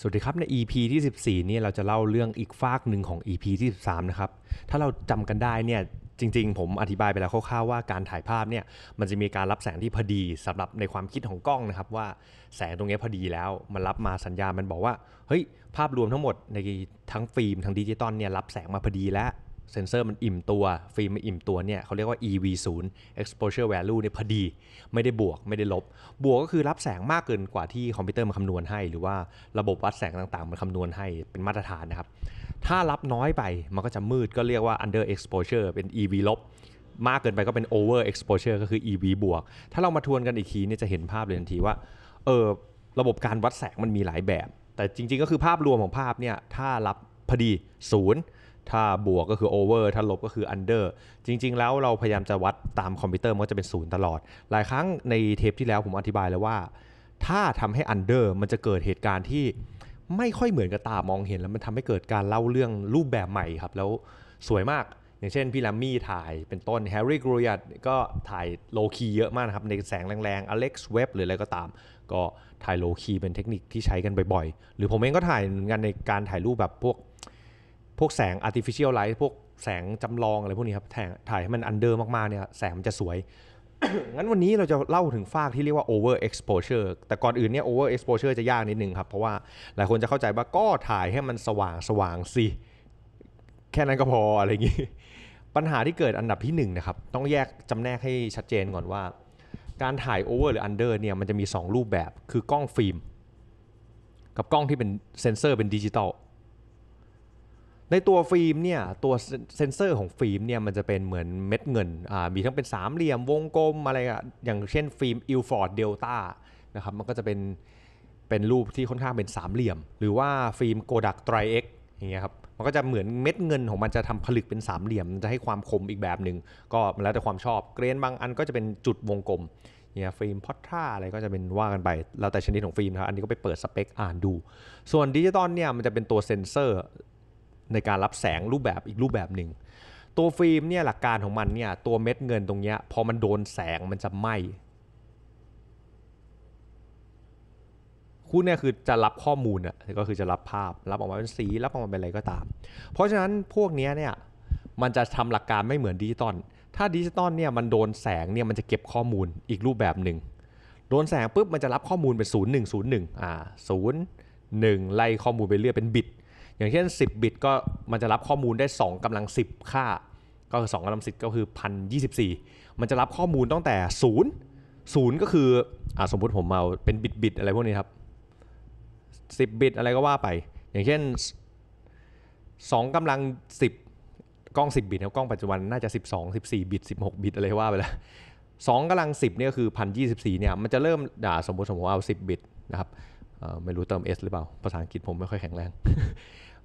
สวัสดีครับ ใน EP ที่ 14 เนี่ยเราจะเล่าเรื่องอีกฟากหนึ่งของ EP ที่ 13 นะครับ ถ้าเราจำกันได้เนี่ยจริง ๆ ผมอธิบายไปแล้วคร่าวๆว่าการถ่ายภาพเนี่ยมันจะมีการรับแสงที่พอดีสำหรับในความคิดของกล้องนะครับว่าแสงตรงนี้พอดีแล้ว มันรับมาสัญญาณมันบอกว่าเฮ้ยภาพรวมทั้งหมดในทั้งฟิล์ม ทั้งดิจิตอลเนี่ยรับแสงมาพอดีแล้วเซนเซอร์มันอิ่มตัว ฟิล์มมันอิ่มตัวเนี่ยเขาเรียกว่า EV 0 exposure value เนี่ยพอดี ไม่ได้บวกไม่ได้ลบ บวกก็คือรับแสงมากเกินกว่าที่คอมพิวเตอร์มันคำนวณให้ หรือว่าระบบวัดแสงต่างๆ มันคำนวณให้เป็นมาตรฐานนะครับ ถ้ารับน้อยไปมันก็จะมืดก็เรียกว่า under exposure เป็น EV ลบ มากเกินไปก็เป็น over exposure ก็คือ EV บวก ถ้าเรามาทวนกันอีกทีเนี่ยจะเห็นภาพเลยทันทีว่าเออระบบการวัดแสงมันมีหลายแบบ แต่จริงๆก็คือภาพรวมของภาพเนี่ยถ้ารับพอดีศูนย์ถ้าบวกก็คือโอเวอร์ถ้าลบก็คืออันเดอร์จริง ๆ แล้วเราพยายามจะวัดตามคอมพิวเตอร์มันก็จะเป็นศูนย์ตลอด หลายครั้งในเทปที่แล้วผมอธิบายแล้วว่า ถ้าทำให้อันเดอร์มันจะเกิดเหตุการณ์ที่ไม่ค่อยเหมือนกับตามองเห็นแล้วมันทำให้เกิดการเล่าเรื่องรูปแบบใหม่ครับ แล้วสวยมาก อย่างเช่นพี่ลัมมี่ถ่ายเป็นต้นแฮร์รี่กรูยัตก็ถ่ายโลคีเยอะมากนะครับในแสงแรงๆอเล็กซ์เว็บหรืออะไรก็ตาม ก็ถ่ายโลคีเป็นเทคนิคที่ใช้กันบ่อย ๆ หรือผมเองก็ถ่ายงานในการถ่ายรูปแบบพวกพวกแสง artificial light พวกแสงจำลองอะไรพวกนี้ครับ ถ่ายให้มันอันเดอร์มากๆ เนี่ยแสงมันจะสวย งั้นวันนี้เราจะเล่าถึงฟากที่เรียกว่า over exposure แต่ก่อนอื่นเนี่ย over exposure จะยากนิดนึงครับ เพราะว่าหลายคนจะเข้าใจว่าก็ถ่ายให้มันสว่างสว่างสิแค่นั้นก็พออะไรอย่างนี้ ปัญหาที่เกิดอันดับที่1นนะครับ ต้องแยกจำแนกให้ชัดเจนก่อนว่า การถ่าย over หรือ under เนี่ยมันจะมี 2 รูปแบบ คือกล้องฟิล์ม กับกล้องที่เป็นเซนเซอร์เป็นดิจิตอลในตัวฟิล์มเนี่ยตัวเซนเซอร์ของฟิล์มเนี่ยมันจะเป็นเหมือนเม็ดเงินมีทั้งเป็นสามเหลี่ยมวงกลมอะไรอะอย่างเช่นฟิล์มอิลฟอร์ดเดลต้านะครับมันก็จะเป็นเป็นรูปที่ค่อนข้างเป็นสามเหลี่ยม หรือว่าฟิล์มโกดักไตรเอ็กอย่างเงี้ยครับมันก็จะเหมือนเม็ดเงินของมันจะทำผลึกเป็นสามเหลี่ยมจะให้ความคมอีกแบบหนึ่งก็มแล้วแต่ความชอบเกรนบางอันก็จะเป็นจุดวงกลมเนี่ยฟิล์มพอท่าอะไรก็จะเป็นว่ากันไปแล้วแต่ชนิดของฟิล์มครับอันนี้ก็ไปเปิดสเปค อ่านดู ส่วนดิจิตอลเนี่ยมันจะเป็นตัวเซนเซอร์ในการรับแสงรูปแบบอีกรูปแบบหนึ่งตัวฟิล์มเนี่ยหลักการของมันเนี่ยตัวเม็ดเงินตรงเนี้ยพอมันโดนแสงมันจะไหมคู่เนี่ยคือจะรับข้อมูลอ่ะก็คือจะรับภาพรับออกมาเป็นสีรับออกมาเป็นอะไรก็ตาม เพราะฉะนั้นพวกนี้เนี่ยมันจะทำหลักการไม่เหมือนดิจิตอลถ้าดิจิตอลเนี่ยมันโดนแสงเนี่ยมันจะเก็บข้อมูลอีกรูปแบบหนึ่งโดนแสงปุ๊บมันจะรับข้อมูลเป็น0 1 0 1อ่า0 1ไล่ข้อมูลไปเรื่อยเป็นบิตอย่างเช่น 10 บิตก็มันจะรับข้อมูลได้ 2 กำลัง 10 ค่า ก็คือ2กำลัง10 ก็คือ 1024 มันจะรับข้อมูลตั้งแต่ 0 0 ก็คืออสมมุติผมเอาเป็นบิตบิตอะไรพวกนี้ครับ 10 บิตอะไรก็ว่าไป อย่างเช่น 2 กำลัง 10 กล้อง 10 บิตนะกล้องปัจจุบันน่าจะ 12 14 บิต 16 บิตอะไรว่าไปแล้วสองกำลัง 10 เนี่ยคือพันยีเนี่ยมันจะเริ่มด่าสมมติสมมติเอา 10 บิตนะครับไม่รู้เติม S หรือเปล่า ภาษาอังกฤษผมไม่ค่อยแข็งแรง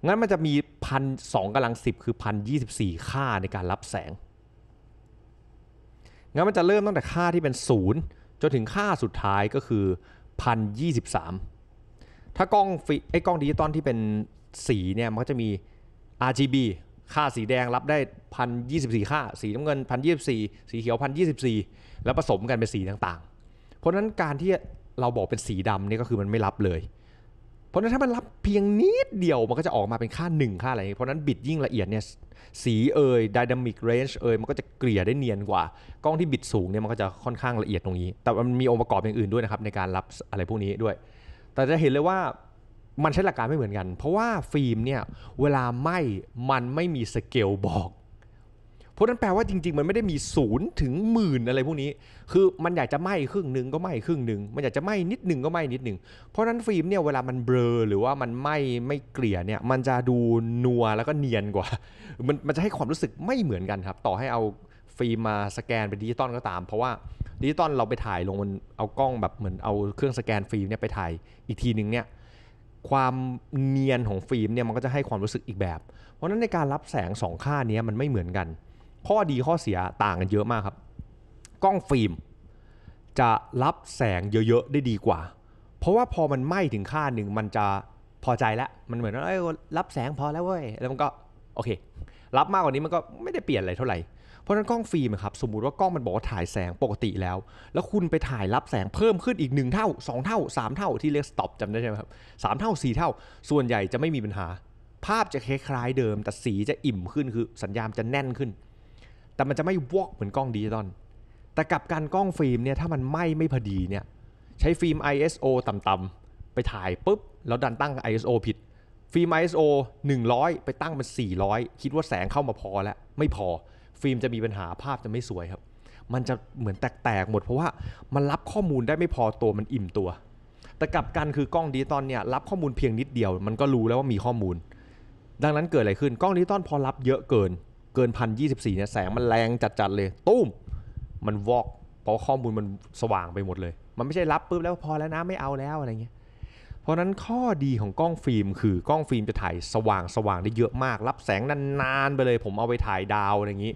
งั้นมันจะมีพันสองกำลังสิบคือพันยี่สิบสี่ค่าในการรับแสง งั้นมันจะเริ่มตั้งแต่ค่าที่เป็นศูนย์จนถึงค่าสุดท้ายก็คือพันยี่สิบสามถ้ากล้องไอ้กล้องดิจิตอลที่เป็นสีเนี่ยมันก็จะมี RGB ค่าสีแดงรับได้พันยี่สิบสี่ค่าสีน้ำเงินพันยี่สิบสี่สีเขียวพันยี่สิบสี่แล้วผสมกันเป็นสีต่างๆ เพราะนั้นการที่เราบอกเป็นสีดำนี่ก็คือมันไม่รับเลยเพราะนั้นถ้ามันรับเพียงนิดเดียว มันก็จะออกมาเป็นค่า1ค่าอะไร เพราะนั้นบิดยิ่งละเอียดเนี่ยสีเอ่ยดินามิกเรนจ์เอ่ยมันก็จะเกลี่ยได้เนียนกว่า กล้องที่บิดสูงเนี่ยมันก็จะค่อนข้างละเอียดตรงนี้ แต่มันมีองค์ประกอบอย่างอื่นด้วยนะครับในการรับอะไรพวกนี้ด้วย แต่จะเห็นเลยว่ามันใช้หลักการไม่เหมือนกัน เพราะว่าฟิล์มเนี่ยเวลาไหม้มันไม่มีสเกลบอกเพราะนั้นแปลว่าจริง ๆ มันไม่ได้มีศูนย์ถึงหมื่นอะไรพวกนี้ คือมันอยากจะไหม้ครึ่งหนึ่งก็ไหม้ครึ่งหนึ่งมันอยากจะไหม้นิดหนึ่งก็ไหม้นิดหนึ่งเพราะนั้นฟิล์มเนี่ยเวลามันเบลอหรือว่ามันไหม้ไม่เกลี่ยเนี่ย มันจะดูนัวแล้วก็เนียนกว่า มันมันจะให้ความรู้สึกไม่เหมือนกันครับ ต่อให้เอาฟิล์มมาสแกนเป็นดิจิตอลก็ตาม เพราะว่าดิจิตอลเราไปถ่ายลงมันเอากล้องแบบเหมือนเอาเครื่องสแกนฟิล์มเนี่ยไปถ่ายอีกทีหนึ่งเนี่ย ความเนียนของฟิล์มเนี่ยมันก็จะให้ความรู้สึกอีกแบบ เพราะนั้นในการรับแสงสองค่านี้มันไม่เหมือนกันข้อดีข้อเสียต่างกันเยอะมากครับกล้องฟิล์มจะรับแสงเยอะๆได้ดีกว่า เพราะว่าพอมันไหม้ถึงค่าหนึ่งมันจะพอใจแล้ว มันเหมือนว่ารับแสงพอแล้วเว้ย แล้วมันก็โอเค รับมากกว่านี้มันก็ไม่ได้เปลี่ยนอะไรเท่าไหร่ เพราะนั้นกล้องฟิล์มครับ สมมุติว่ากล้องมันบอกว่าถ่ายแสงปกติแล้ว แล้วคุณไปถ่ายรับแสงเพิ่มขึ้นอีก1เท่า2 เท่า3เท่าที่เรียกสต็อปจำได้ใช่ไหมครับสเท่า 4 เท่า ส่วนใหญ่จะไม่มีปัญหา ภาพจะคล้ายๆเดิมแต่สีจะอิ่มขึ้นคือสัญญาณจะแน่นขึ้นแต่มันจะไม่วอกเหมือนกล้องดิจิตอล แต่กับการกล้องฟิล์มเนี่ยถ้ามันไหม้ไม่พอดีเนี่ยใช้ฟิล์ม ISO ต่ำๆไปถ่าย ปุ๊บ แล้วดันตั้ง ISO ผิด ฟิล์ม ISO 100 ไปตั้งมัน 400 คิดว่าแสงเข้ามาพอแล้ว ไม่พอ ฟิล์มจะมีปัญหาภาพจะไม่สวยครับ มันจะเหมือนแตกๆหมด เพราะว่ามันรับข้อมูลได้ไม่พอตัวมันอิ่มตัว แต่กับกันคือกล้องดิจิตอลเนี่ยรับข้อมูลเพียงนิดเดียวมันก็รู้แล้วว่ามีข้อมูล ดังนั้นเกิดอะไรขึ้นกล้องดิจิตอลพอรับเยอะเกินเกินพันยี่สิบสี่เนี่ยแสงมันแรงจัดๆเลยตุ้มมันวอกเพราะข้อมูลมันสว่างไปหมดเลยมันไม่ใช่รับปุ๊บแล้วพอแล้วนะไม่เอาแล้วอะไรเงี้ยเพราะนั้นข้อดีของกล้องฟิล์มคือกล้องฟิล์มจะถ่ายสว่างสว่างได้เยอะมากรับแสงนานๆไปเลย ผมเอาไปถ่ายดาวอะไรเงี้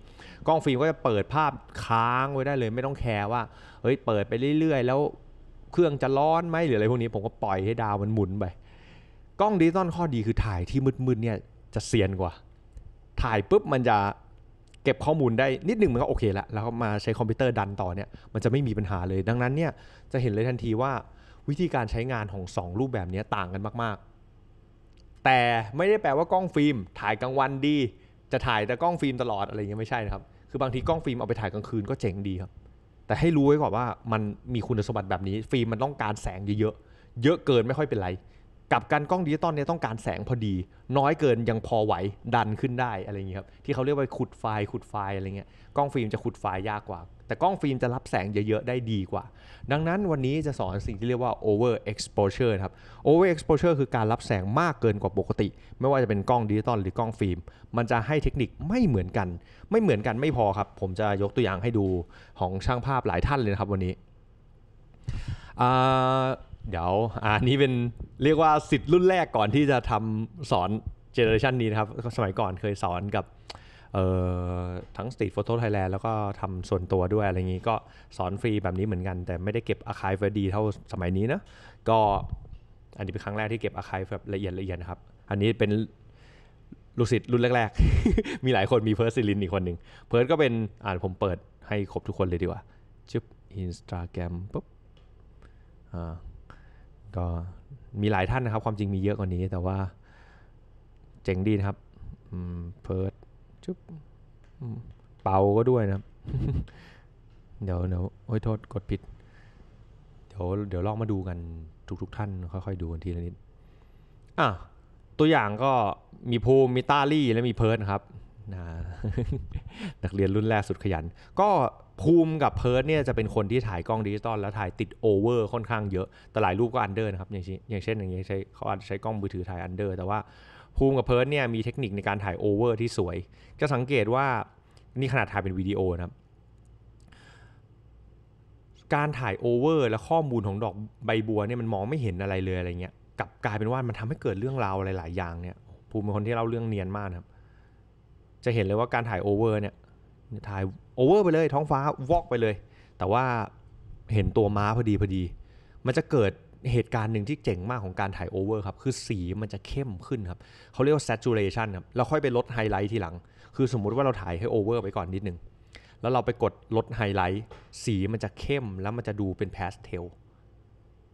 กล้องฟิล์มก็จะเปิดภาพค้างไว้ได้เลยไม่ต้องแคร์ว่าเฮ้ยเปิดไปเรื่อย ๆ แล้วเครื่องจะร้อนไหมหรืออะไรพวกนี้ ผมก็ปล่อยให้ดาวมันหมุนไปกล้องดิจิตอลข้อดีคือถ่ายที่มืดๆเนี่ยจะเซียนกว่าถ่ายปุ๊บมันจะเก็บข้อมูลได้นิดนึงมันก็โอเคละแล้วมาใช้คอมพิวเตอร์ดันต่อเนี่ย มันจะไม่มีปัญหาเลย ดังนั้นเนี่ยจะเห็นเลยทันทีว่าวิธีการใช้งานของ 2 รูปแบบนี้ต่างกันมาก ๆ แต่ไม่ได้แปลว่ากล้องฟิล์ม ถ่ายกลางวันดี จะถ่ายแต่กล้องฟิล์มตลอดอะไรเงี้ยไม่ใช่นะครับคือบางทีกล้องฟิล์มเอาไปถ่ายกลางคืนก็เจ๋งดีครับ แต่ให้รู้ไว้ก่อนว่ามันมีคุณสมบัติแบบนี้ฟิล์มมันต้องการแสงเยอะๆเยอะเกินไม่ค่อยเป็นไรกับการกล้องดิจิตอลเนี่ยต้องการแสงพอดี น้อยเกินยังพอไหวดันขึ้นได้อะไรอย่างเงี้ยครับที่เขาเรียกว่าขุดไฟล์ขุดไฟล์อะไรเงี้ยกล้องฟิล์มจะขุดไฟล์ยากกว่า แต่กล้องฟิล์มจะรับแสงเยอะ ๆ ได้ดีกว่า ดังนั้นวันนี้จะสอนสิ่งที่เรียกว่า over exposure ครับ over exposure คือการรับแสงมากเกินกว่าปกติ ไม่ว่าจะเป็นกล้องดิจิตอลหรือกล้องฟิล์มมันจะให้เทคนิคไม่เหมือนกัน ไม่เหมือนกันไม่พอครับผมจะยกตัวอย่างให้ดูของช่างภาพหลายท่านเลยครับวันนี้เดี๋ยวอันนี้เป็นเรียกว่าสิทธิ์รุ่นแรกก่อนที่จะทำสอนเจเนอเรชันนี้นะครับ สมัยก่อนเคยสอนกับทั้งสตรีทโฟโต้ไทยแลนด์แล้วก็ทำส่วนตัวด้วยอะไรอย่างนี้ก็สอนฟรีแบบนี้เหมือนกัน แต่ไม่ได้เก็บอาคายไว้ดีเท่าสมัยนี้นะ ก็อันนี้ เป็นครั้งแรกที่เก็บอาคายแบบละเอียดละเอียดนะครับ อันนี้เป็นลูกศิษย์รุ่นแรก ๆ มีหลายคนมีเพิร์สซิลินอีกคนหนึ่งเพิร์สก็เป็นอ่านผมเปิดให้ครบทุกคนเลยดีกว่าชิบอินสตาแกรมปุ๊บอ่าก็มีหลายท่านนะครับความจริงมีเยอะกว่านี้แต่ว่าเจ๋งดีนะครับเพิร์ดจุ๊บเป่าก็ด้วยนะครับเดี๋ยวเดี๋ยวโอ้ยโทษกดผิด เดี๋ยวเดี๋ยวลองมาดูกันทุกทุกท่านค่อยๆดูกันทีละนิดอ่ะตัวอย่างก็มีภูมิมีตาลี่และมีเพิร์ดครับนะนักเรียนรุ่นแรกสุดขยัน ก็ภูมิกับเพิร์ดเนี่ยจะเป็นคนที่ถ่ายกล้องดิจิตอล แล้วถ่ายติดโอเวอร์ค่อนข้างเยอะแต่หลายรูปก็อันเดอร์นะครับอย่างเช่นอย่างเช่นอย่างเงี้ใช้เขาอาจจะใช้กล้องมือถือถ่ายอันเดอร์แต่ว่าภูมิกับเพิร์ดเนี่ยมีเทคนิคในการถ่ายโอเวอร์ที่สวยจะสังเกตว่านี่ขนาดถ่ายเป็นวิดีโอนะครับ การถ่ายโอเวอร์และข้อมูลของดอกใบบัวเนี่ยมันมองไม่เห็นอะไรเลยอะไรเงี้ยกลับกลายเป็นว่ามันทำให้เกิดเรื่องราวหลาย ๆ อย่างเนี่ยภูมิเป็นคนที่เล่าเรื่องเนียนมากครับจะเห็นเลยว่าการถ่ายโอเวอร์เนี่ย ถ่ายโอเวอร์ไปเลยท้องฟ้าวอกไปเลย แต่ว่าเห็นตัวม้าพอดีพอดี มันจะเกิดเหตุการณ์หนึ่งที่เจ๋งมากของการถ่ายโอเวอร์ครับ คือสีมันจะเข้มขึ้นครับ เขาเรียกว่า saturation ครับ เราค่อยไปลดไฮไลท์ทีหลัง คือสมมุติว่าเราถ่ายให้โอเวอร์ไปก่อนนิดนึง แล้วเราไปกดลดไฮไลท์ สีมันจะเข้มแล้วมันจะดูเป็นพสเทล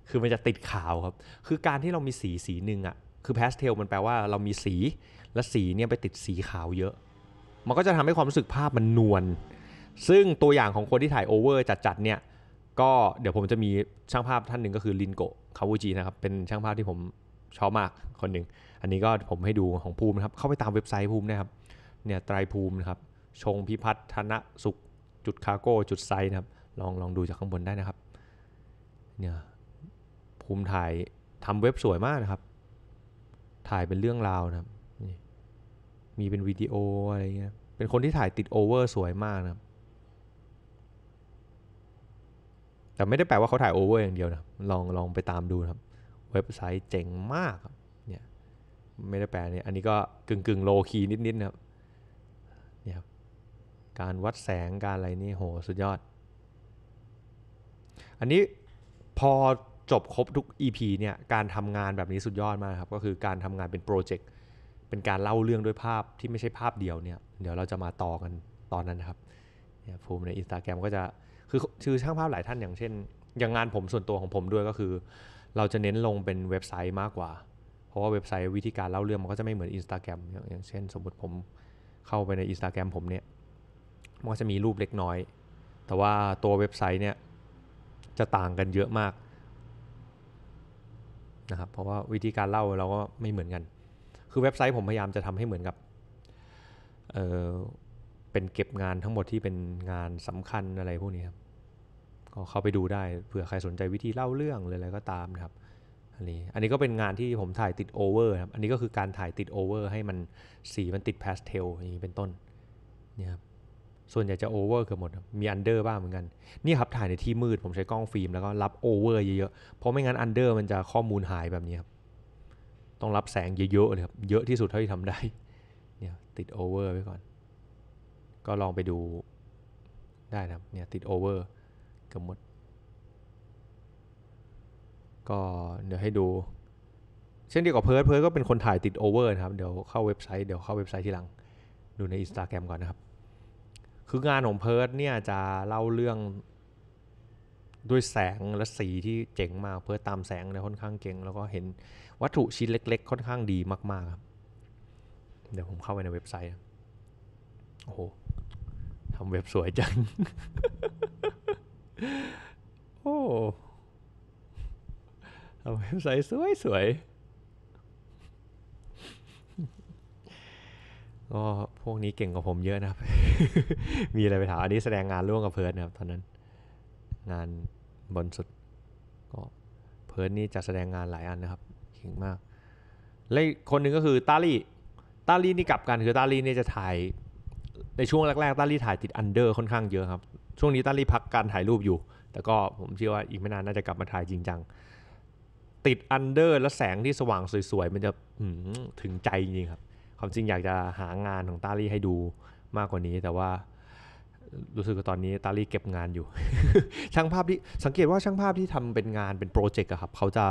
คือมันจะติดขาวครับ คือการที่เรามีสีสีหนึ่งอะ่ะ คือพสเทลมันแปลว่าเรามีสี และสีเนี่ยไปติดสีขาวเยอะมันก็จะทำให้ความรู้สึกภาพมันนวล ซึ่งตัวอย่างของคนที่ถ่ายโอเวอร์จัดๆเนี่ย ก็เดี๋ยวผมจะมีช่างภาพท่านหนึ่งก็คือลินโกะคาวูจินะครับ เป็นช่างภาพที่ผมชอบมากคนหนึ่ง อันนี้ก็ผมให้ดูของภูมินะครับ เข้าไปตามเว็บไซต์ภูมินะครับ เนี่ยไตรภูมินะครับ ชงพิพัฒนสุขจุดคาโก้ จุดไซนะครับ ลองลองดูจากข้างบนได้นะครับ เนี่ยภูมิถ่ายทำเว็บสวยมากนะครับ ถ่ายเป็นเรื่องราวนะครับมีเป็นวิดีโอ อะไรเงี้ย เป็นคนที่ถ่ายติดโอเวอร์สวยมากนะแต่ไม่ได้แปลว่าเขาถ่ายโอเวอร์อย่างเดียวนะ ลองลองไปตามดูครับ เว็บไซต์เจ๋งมากครับเนี่ย ไม่ได้แปลเนี่ยอันนี้ก็กึ่งกึ่งโลคีนิดนิดนะครับเนี่ยครับ การวัดแสงการอะไรนี่โหสุดยอด อันนี้พอจบครบทุก EP เนี่ย การทำงานแบบนี้สุดยอดมากครับ ก็คือการทำงานเป็นโปรเจกต์เป็นการเล่าเรื่องด้วยภาพที่ไม่ใช่ภาพเดียวเนี่ยเดี๋ยวเราจะมาต่อกันตอนนั้นครับเนี่ยภูมิในอินสตาแกรมก็จะคือชื่อช่างภาพหลายท่านอย่างเช่นอย่างงานผมส่วนตัวของผมด้วยก็คือเราจะเน้นลงเป็นเว็บไซต์มากกว่า เพราะว่าเว็บไซต์วิธีการเล่าเรื่องมันก็จะไม่เหมือนอินสตาแกรมอย่างเช่น สมมติผมเข้าไปในอินสตาแกรมผมเนี่ยมันก็จะมีรูปเล็กน้อย แต่ว่าตัวเว็บไซต์เนี่ย จะต่างกันเยอะมากนะครับเพราะว่าวิธีการเล่าเราก็ไม่เหมือนกันคือเว็บไซต์ผมพยายามจะทำให้เหมือนกับเเป็นเก็บงานทั้งหมดที่เป็นงานสำคัญอะไรพวกนี้ครับ ก็เข้าไปดูได้เผื่อใครสนใจวิธีเล่าเรื่องเลยอะไรก็ตามนะครับอันนี้อันนี้ก็เป็นงานที่ผมถ่ายติดโอเวอร์ครับอันนี้ก็คือการถ่ายติดโอเวอร์ให้มันสี มันติดพาสเทลอย่างนี้เป็นต้นนี่ครับส่วนใหญ่จะโอเวอร์เกือบหมดมีอันเดอร์บ้างเหมือนกัน นี่ครับถ่ายในที่มืดผมใช้กล้องฟิล์มแล้วก็รับโอเวอร์เยอะๆเพราะไม่งั้นอันเดอร์มันจะข้อมูลหายแบบนี้ครับต้องรับแสงเยอะๆเลยครับ เยอะที่สุดเท่าที่ทำได้ เนี่ยติดโอเวอร์ไว้ก่อน ก็ลองไปดูได้นะครับ เนี่ยติดโอเวอร์กับมด ก็เดี๋ยวให้ดู เช่นเดียวกับเพิร์ดเพิร์ดก็เป็นคนถ่ายติดโอเวอร์นะครับ เดี๋ยวเข้าเว็บไซต์เดี๋ยวเข้าเว็บไซต์ทีหลังดูในอินสตาแกรมก่อนนะครับ คืองานของเพิร์ดเนี่ยจะเล่าเรื่องด้วยแสงและสีที่เจ๋งมากเพื่อตามแสงเนี่ยค่อนข้างเก่งแล้วก็เห็นวัตถุชิ้นเล็กๆ ค่อนข้างดีมากๆครับ เดี๋ยวผมเข้าไปในเว็บไซต์โอ้โหทำเว็บสวยจังโอ้ทำเว็บไซต์สวยๆ ก็พวกนี้เก่งกว่าผมเยอะนะครับ มีอะไรไปถามอันนี้แสดงงานร่วมกับเพื่อนนะครับตอนนั้นงานบนสุดก็เพิร์นนี่จะแสดงงานหลายอันนะครับเก่งมากและคนหนึ่งก็คือตาลี่ตาลี่นี่กลับกันคือตาลี่นี่จะถ่ายในช่วงแรกๆตาลี่ถ่ายติดอันเดอร์ค่อนข้างเยอะครับช่วงนี้ตาลี่พักการถ่ายรูปอยู่ แต่ก็ผมเชื่อว่าอีกไม่นานน่าจะกลับมาถ่ายจริงจังติดอันเดอร์ และแสงที่สว่างสวยๆมันจะถึงใจจริงครับ ความจริงอยากจะหางานของตาลี่ให้ดูมากกว่านี้แต่ว่ารู้สึกว่าตอนนี้ตาลีเก็บงานอยู่ ช่างภาพที่สังเกตว่าช่างภาพที่ทำเป็นงานเป็นโปรเจกต์อะครับเขาจะ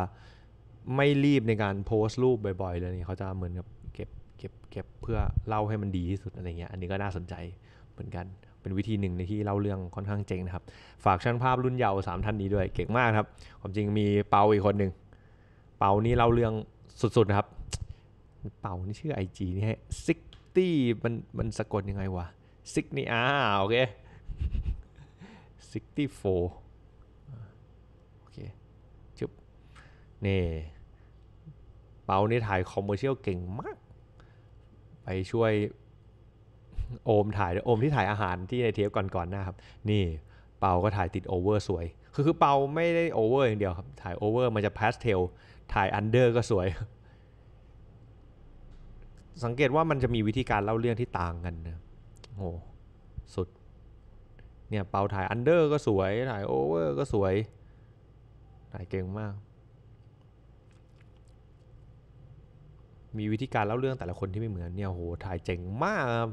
ไม่รีบในการโพสต์รูปบ่อยๆเลยนี่เขาจะเหมือนกับเก็บเก็บเก็บเพื่อเล่าให้มันดีที่สุดอะไรเงี้ยอันนี้ก็น่าสนใจเหมือนกัน เป็นวิธีหนึ่งในที่เล่าเรื่องค่อนข้างเจ๋งนะครับ ฝากช่างภาพรุ่นเยาว์สามท่านนี้ด้วยเก่งมากครับความจริงมีเปาอีกคนหนึ่งเปานี่เล่าเรื่องสุดๆนะครับ เปานี่ชื่อไอจีนี่ฮะซิกตี้มันมันสะกดยังไงวะซิกนี่อ่าโอเคซิกตี้โฟโอเคจุบนี่ เปานี่ถ่ายคอมเมอร์เชียลเก่งมาก ไปช่วยโอมถ่ายโอมที่ถ่ายอาหารที่ในเทปก่อนๆหน้าครับ นี่เปาก็ถ่ายติดโอเวอร์สวย คือคือเปาไม่ได้โอเวอร์อย่างเดียวครับ ถ่ายโอเวอร์มันจะพาสเทล ถ่ายอันเดอร์ก็สวย สังเกตว่ามันจะมีวิธีการเล่าเรื่องที่ต่างกันนะโหสุดเนี่ยเปาถ่ายอันเดอร์ก็สวย ถ่ายโอเวอร์ก็สวย ถ่ายเก่งมาก มีวิธีการเล่าเรื่องแต่ละคนที่ไม่เหมือนเนี่ยโหถ่ายเจ๋งมากครับ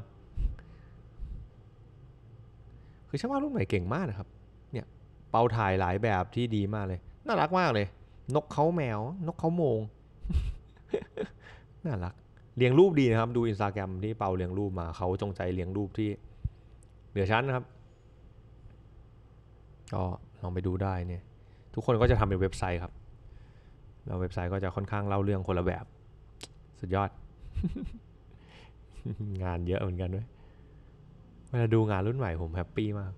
คือช่างวาดรูปไหนเก่งมากนะครับเนี่ยเปาถ่ายหลายแบบที่ดีมากเลย น่ารักมากเลย นกเขาแมว นกเขาโมงน่ารักเลี้ยงรูปดีนะครับ ดูอินสตาแกรมที่เปาเลี้ยงรูปมาเขาจงใจเลี้ยงรูปที่เหนือชั้นนะครับ ก็ลองไปดูได้เนี่ย ทุกคนก็จะทำเป็นเว็บไซต์ครับแล้วเว็บไซต์ก็จะค่อนข้างเล่าเรื่องคนละแบบ สุดยอด งานเยอะเหมือนกันด้วยเวลาดูงานรุ่นใหม่ผมแฮปปี้มาก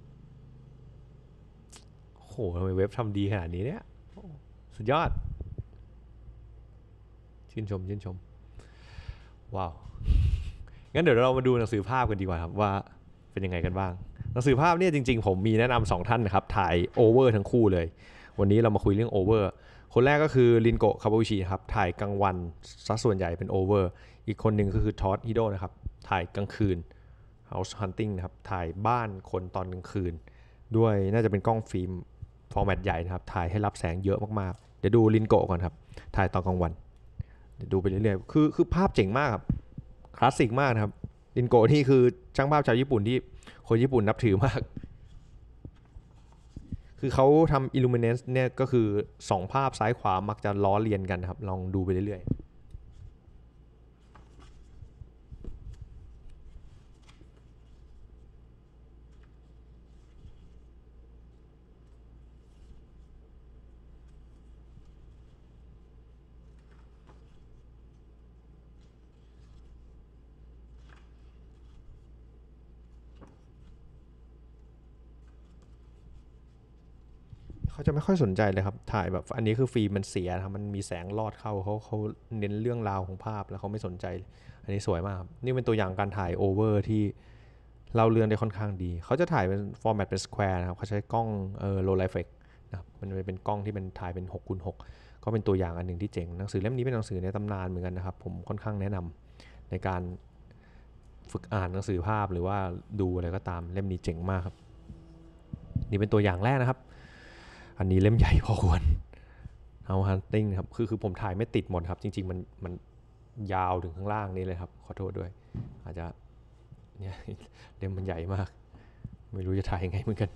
โหทำไมเว็บทำดีขนาดนี้เนี่ยสุดยอดชื่นชมชื่นชมว้าว งั้นเดี๋ยวเรามาดูหนังสือภาพกันดีกว่าครับว่าเป็นยังไงกันบ้างหนังสือภาพเนี่ยจริงๆ ผมมีแนะนำสองท่านนะครับถ่ายโอเวอร์ทั้งคู่เลย วันนี้เรามาคุยเรื่องโอเวอร์คนแรกก็คือลินโกะคาบูชิครับถ่ายกลางวันซะส่วนใหญ่เป็นโอเวอร์อีกคนหนึ่งก็คือทอสฮิโดนะครับถ่ายกลางคืน House Hunting นะครับถ่ายบ้านคนตอนกลางคืน ด้วยน่าจะเป็นกล้องฟิล์มฟอร์แมตใหญ่นะครับถ่ายให้รับแสงเยอะมากๆเดี๋ยวดูลินโกะก่อนครับถ่ายตอนกลางวันดูไปเรื่อยๆ คือคือภาพเจ๋งมากครับ คลาสสิกมากครับดินโกนี่คือช่างภาพชาวญี่ปุ่นที่คนญี่ปุ่นนับถือมาก คือเขาทำอิลูมิเนนซ์เนี่ยก็คือสองภาพซ้ายขวามักจะล้อเลียนกันครับ ลองดูไปเรื่อยๆเขาจะไม่ค่อยสนใจเลยครับ ถ่ายแบบอันนี้คือฟิล์มมันเสียครับมันมีแสงลอดเข้าเขาเขาเน้นเรื่องราวของภาพแล้วเขาไม่สนใจ อันนี้สวยมากนี่เป็นตัวอย่างการถ่ายโอเวอร์ที่เราเรือนได้ค่อนข้างดี เขาจะถ่ายเป็นฟอร์แมตเป็นสแควร์นะครับเขาใช้กล้องเออโลไลเฟกนะครับ มันเป็นกล้องที่เป็นถ่ายเป็น6กคูณหก็เป็นตัวอย่างอันหนึ่งที่เจ๋งหนังสือเล่มนี้เป็นหนังสือในตำนานเหมือนกันนะครับ ผมค่อนข้างแนะนำในการฝึกอ่านหนังสือภาพหรือว่าดูอะไรก็ตามเล่มนี้เจ๋งมากครับ นี่เป็นตัวอย่างแรกนะครับอันนี้เล่มใหญ่พอควร เอาฮันติงครับ คือคือผมถ่ายไม่ติดหมดครับ จริง ๆ มันมันยาวถึงข้างล่างนี้เลยครับ ขอโทษด้วย อาจจะเนี่ยเล่มมันใหญ่มาก ไม่รู้จะถ่ายยังไงเหมือนกัน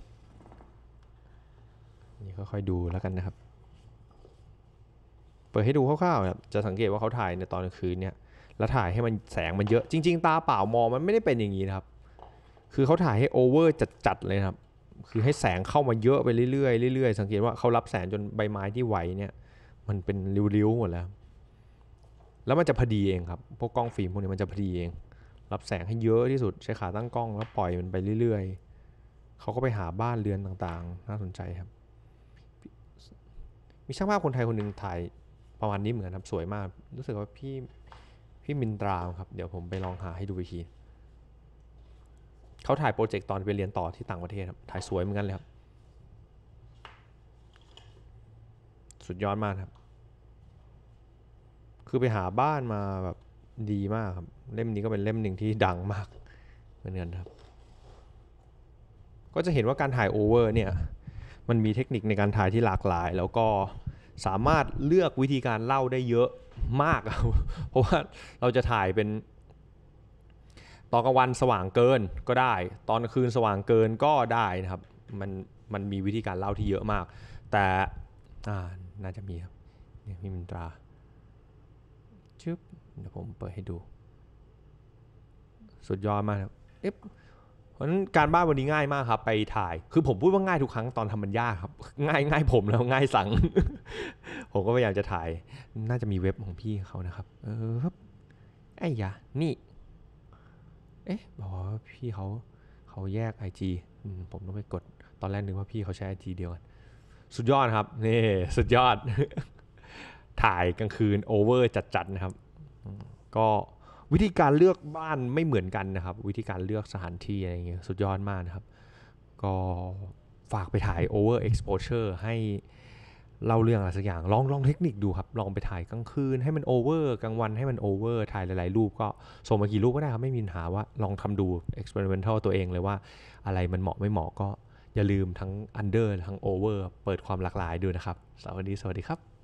นี่ค่อยๆดูแล้วกันนะครับ เปิดให้ดูคร่าวๆนะครับ จะสังเกตว่าเขาถ่ายในตอนกลางคืนเนี่ย แล้วถ่ายให้มันแสงมันเยอะ จริง ๆ ตาเปล่ามองมันไม่ได้เป็นอย่างนี้นะครับ คือเขาถ่ายให้โอเวอร์จัดๆเลยครับคือให้แสงเข้ามาเยอะไปเรื่อยๆเรื่อยๆ สังเกตว่าเขารับแสงจนใบไม้ที่ไหวเนี่ยมันเป็นริ้วๆหมดแล้วแล้วมันจะพอดีเองครับ พวกกล้องฟิล์มพวกนี้มันจะพอดีเอง รับแสงให้เยอะที่สุดใช้ขาตั้งกล้อง แล้วปล่อยมันไปเรื่อยๆเขาก็ไปหาบ้านเรือนต่างๆ น่าสนใจครับ มีช่างภาพคนไทยคนหนึ่งถ่ายประมาณนี้เหมือนครับสวยมาก รู้สึกว่าพี่พี่มินตราครับเดี๋ยวผมไปลองหาให้ดูอีกทีเขาถ่ายโปรเจกต์ตอนไปเรียนต่อที่ต่างประเทศครับ ถ่ายสวยเหมือนกันเลยครับ สุดยอดมากครับ คือไปหาบ้านมาแบบดีมากครับ เล่มนี้ก็เป็นเล่มหนึ่งที่ดังมากเหมือนกันครับ ก็จะเห็นว่าการถ่ายโอเวอร์เนี่ย มันมีเทคนิคในการถ่ายที่หลากหลาย แล้วก็สามารถเลือกวิธีการเล่าได้เยอะมาก เพราะว่าเราจะถ่ายเป็นตอนกลางวันสว่างเกินก็ได้ ตอนคืนสว่างเกินก็ได้นะครับ มันมันมีวิธีการเล่าที่เยอะมาก แต่น่าจะมีครับนี่มีมินตรา ชึบ เดี๋ยวผมเปิดให้ดู สุดยอดมากครับเอ๊ะเพราะนั้นการบ้านวันนี้ง่ายมากครับ ไปถ่าย คือผมพูดว่าง่ายทุกครั้งตอนทำมันยากครับ ง่ายง่ายผมแล้วง่ายสั่งผมก็พยายามจะถ่าย น่าจะมีเว็บของพี่เขานะครับ เออ ไอ้ยะนี่เอ๊ะบอกว่าพี่เขาเขาแยก IG ผมต้องไปกดตอนแรกนึกว่าพี่เขาใช้ IG เดียวกัน สุดยอดครับนี่สุดยอด ถ่ายกลางคืนโอเวอร์จัดๆนะครับ ก็วิธีการเลือกบ้านไม่เหมือนกันนะครับ วิธีการเลือกสถานที่อะไรเงี้ยสุดยอดมากนะครับ ก็ฝากไปถ่าย over exposure ให้เล่าเรื่องอะไรสักอย่างลองลองเทคนิคดูครับ ลองไปถ่ายกลางคืนให้มันโอเวอร์กลางวันให้มันโอเวอร์ ถ่ายหลายๆรูปก็ ส่งมากี่รูปก็ได้ครับ ไม่มีปัญหาว่าลองทำดูเอ็กซ์เพร์เมนทัลตัวเองเลยว่าอะไรมันเหมาะไม่เหมาะก็อย่าลืมทั้งอันเดอร์ทั้งโอเวอร์เปิดความหลากหลายดูนะครับ สวัสดี สวัสดีครับ